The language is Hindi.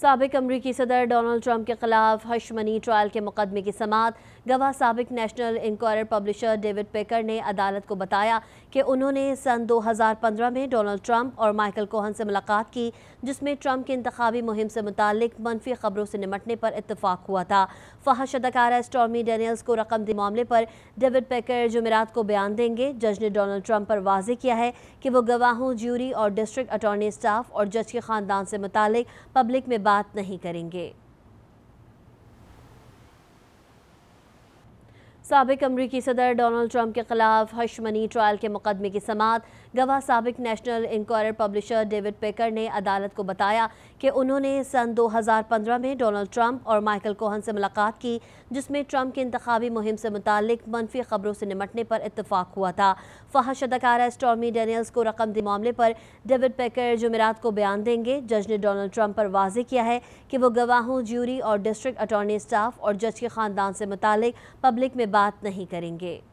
सबक अमरीकी सदर डोनल्ड ट्रंप के खिलाफ हशमनी ट्रायल के मुकदमे की समात गवाह सबक national Enquirer publisher David Pecker ने अदालत को बताया कि उन्होंने सन 2015 में डोनल्ड ट्रंप और माइकल कोहन से मुलाकात की जिसमें ट्रंप की इंतबी मुहिम से मुतक मनफी खबरों से निमटने पर इतफाक़ हुआ था फहश अदाकारा स्टॉमी डेनियल्स को रकम दी मामले पर डेविड पेकर जमेरात को बयान देंगे जज ने डोनल्ड ट्रंप पर वाजे किया है कि वह गवाहों ज्यूरी और डिस्ट्रिक्ट अटॉर्नी स्टाफ और जज के ख़ानदान से मुतक पब्लिक में बात नहीं करेंगे सबक अमरीकी सदर डोनल्ड ट्रंप के खिलाफ हशमनी ट्रायल के मुकदमे की समात गवाह सबक national Enquirer publisher David Pecker ने अदालत को बताया कि उन्होंने सन 2015 में डोनाल्ड ट्रंप और माइकल कोहन से मुलाकात की जिसमें ट्रंप की इंतबी मुहिम से मुतक मनफी खबरों से निमटने पर इतफाक़ हुआ था फहश अदाकारा स्टॉमी डेनियल्स को रकम दी मामले पर डेविड पेकर जमेरात को बयान देंगे जज ने डोनाल्ड ट्रंप पर वाजे किया है कि वह गवाहों ज्यूरी और डिस्ट्रिक्ट अटॉर्नी स्टाफ और जज के ख़ानदान से मुतक पब्लिक में बात नहीं करेंगे